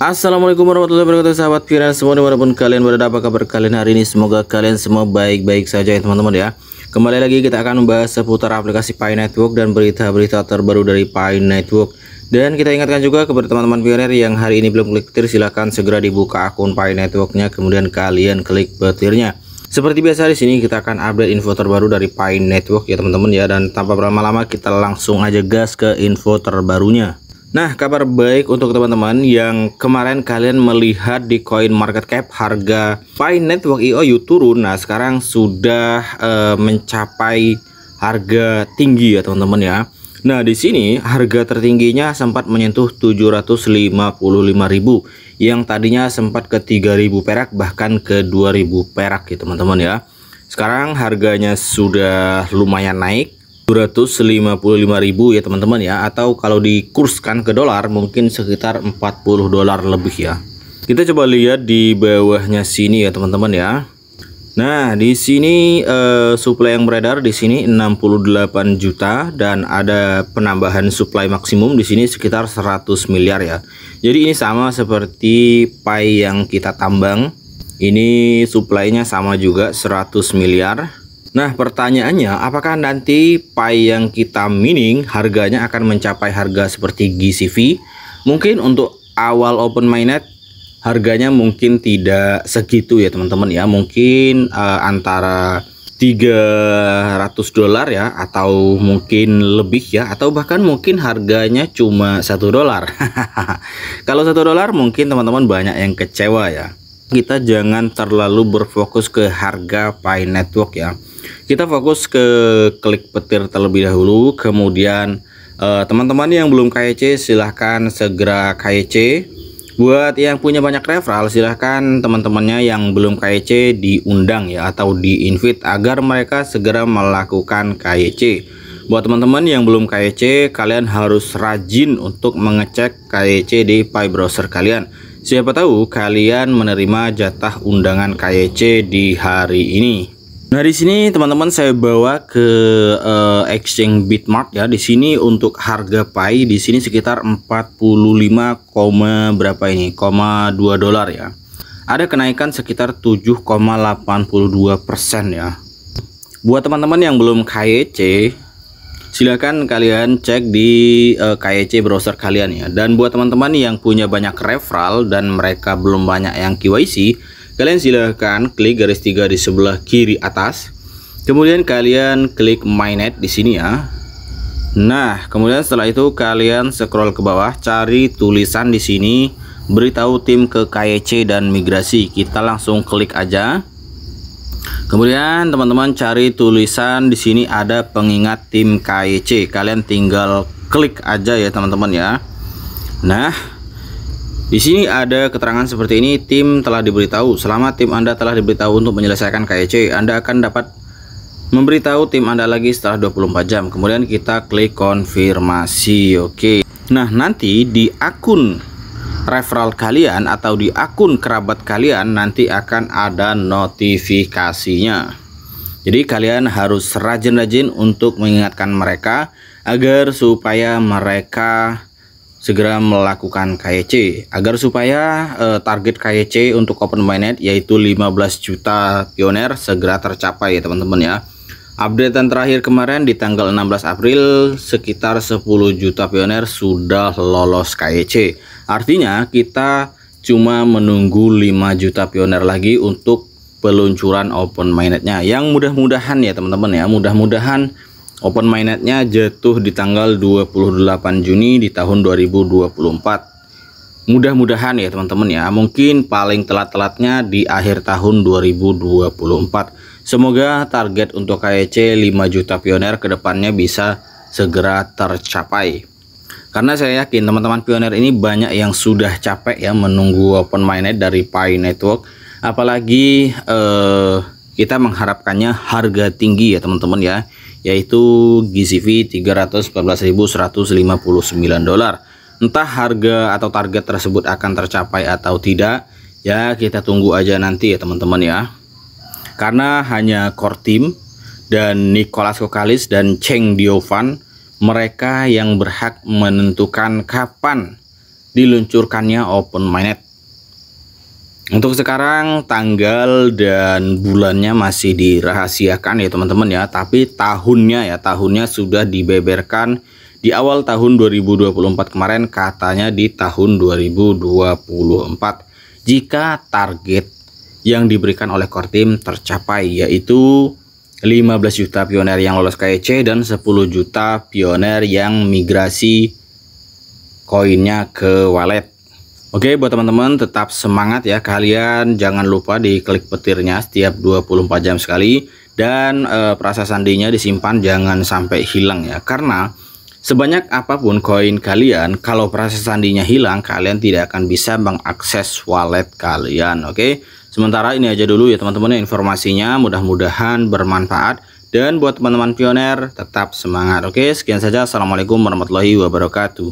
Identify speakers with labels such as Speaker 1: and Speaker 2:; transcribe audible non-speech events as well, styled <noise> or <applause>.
Speaker 1: Assalamualaikum warahmatullahi wabarakatuh sahabat viral semua dimanapun kalian berada apa kabar kalian hari ini semoga kalian semua baik-baik saja ya teman-teman ya kembali lagi kita akan membahas seputar aplikasi Pi Network dan berita-berita terbaru dari Pi Network dan kita ingatkan juga kepada teman-teman pioner yang hari ini belum klik petir silahkan segera dibuka akun Pi Networknya kemudian kalian klik petirnya seperti biasa di sini kita akan update info terbaru dari Pi Network ya teman-teman ya dan tanpa berlama-lama kita langsung aja gas ke info terbarunya Nah, kabar baik untuk teman-teman yang kemarin kalian melihat di coin market cap harga Pi Network IOU turun. Nah, sekarang sudah e, mencapai harga tinggi ya, teman-teman ya. Nah, di sini harga tertingginya sempat menyentuh 755.000 yang tadinya sempat ke 3.000 perak bahkan ke 2.000 perak ya, teman-teman ya. Sekarang harganya sudah lumayan naik ribu ya teman-teman ya atau kalau dikurskan ke dolar mungkin sekitar 40 dolar lebih ya kita coba lihat di bawahnya sini ya teman-teman ya Nah di sini eh, supply yang beredar di sini 68 juta dan ada penambahan supply maksimum di sini sekitar 100 miliar ya jadi ini sama seperti pai yang kita tambang ini suplainya sama juga 100 miliar Nah pertanyaannya apakah nanti Pi yang kita mining harganya akan mencapai harga seperti GCV? Mungkin untuk awal open mainnet harganya mungkin tidak segitu ya teman-teman ya mungkin uh, antara 300 dolar ya atau mungkin lebih ya atau bahkan mungkin harganya cuma satu dolar <laughs> kalau satu dolar mungkin teman-teman banyak yang kecewa ya kita jangan terlalu berfokus ke harga Pi Network ya kita fokus ke klik petir terlebih dahulu, kemudian eh, teman-teman uh, yang belum KYC e silahkan segera KYC. E Buat yang punya banyak referral, silahkan teman-temannya yang belum KYC e diundang ya atau di-invite agar mereka segera melakukan KYC. Buat teman-teman yang belum KYC, kalian harus rajin untuk mengecek KYC di Pi Browser kalian. Siapa tahu kalian menerima jatah undangan KYC di hari ini. Nah di sini teman-teman saya bawa ke uh, exchange Bitmart ya. Di sini untuk harga pai di sini sekitar 45, berapa ini? 2 dolar ya. Ada kenaikan sekitar 7,82 persen ya. Buat teman-teman yang belum KYC, silakan kalian cek di uh, eh, KYC browser kalian ya. Dan buat teman-teman yang punya banyak referral dan mereka belum banyak yang KYC, Kalian silahkan klik garis tiga di sebelah kiri atas. Kemudian kalian klik net di sini ya. Nah, kemudian setelah itu kalian scroll ke bawah, cari tulisan di sini beritahu tim ke KYC e dan migrasi. Kita langsung klik aja. Kemudian teman-teman cari tulisan di sini ada pengingat tim KYC. E kalian tinggal klik aja ya teman-teman ya. Nah, di sini ada keterangan seperti ini, tim telah diberitahu. Selama tim Anda telah diberitahu untuk menyelesaikan KEC, Anda akan dapat memberitahu tim Anda lagi setelah 24 jam. Kemudian kita klik konfirmasi. Oke. Nah, nanti di akun referral kalian atau di akun kerabat kalian nanti akan ada notifikasinya. Jadi kalian harus rajin-rajin untuk mengingatkan mereka agar supaya mereka segera melakukan KYC e agar supaya uh, target KYC e untuk open mainnet yaitu 15 juta pioner segera tercapai ya teman-teman ya. Updatean terakhir kemarin di tanggal 16 April sekitar 10 juta pioner sudah lolos KYC. E Artinya kita cuma menunggu 5 juta pioner lagi untuk peluncuran open mainnetnya yang mudah-mudahan ya teman-teman ya mudah-mudahan Open mainnetnya jatuh di tanggal 28 Juni di tahun 2024. Mudah-mudahan ya teman-teman ya, mungkin paling telat-telatnya di akhir tahun 2024. Semoga target untuk KEC 5 juta pioner kedepannya bisa segera tercapai. Karena saya yakin teman-teman pioner ini banyak yang sudah capek ya menunggu open mainnet dari Pi Network. Apalagi eh, kita mengharapkannya harga tinggi ya teman-teman ya yaitu GCV 314.159 dolar. Entah harga atau target tersebut akan tercapai atau tidak, ya kita tunggu aja nanti ya teman-teman ya. Karena hanya core team dan Nicolas Kokalis dan Cheng Diovan mereka yang berhak menentukan kapan diluncurkannya Open Mainnet. Untuk sekarang tanggal dan bulannya masih dirahasiakan ya teman-teman ya, tapi tahunnya ya, tahunnya sudah dibeberkan di awal tahun 2024 kemarin katanya di tahun 2024 jika target yang diberikan oleh Kortim tercapai yaitu 15 juta pioner yang lolos KEC e dan 10 juta pioner yang migrasi koinnya ke wallet Oke buat teman-teman tetap semangat ya kalian jangan lupa di klik petirnya setiap 24 jam sekali dan e, perasa sandinya disimpan jangan sampai hilang ya karena sebanyak apapun koin kalian kalau perasa sandinya hilang kalian tidak akan bisa mengakses wallet kalian oke sementara ini aja dulu ya teman-teman ya, informasinya mudah-mudahan bermanfaat dan buat teman-teman pioner tetap semangat oke sekian saja assalamualaikum warahmatullahi wabarakatuh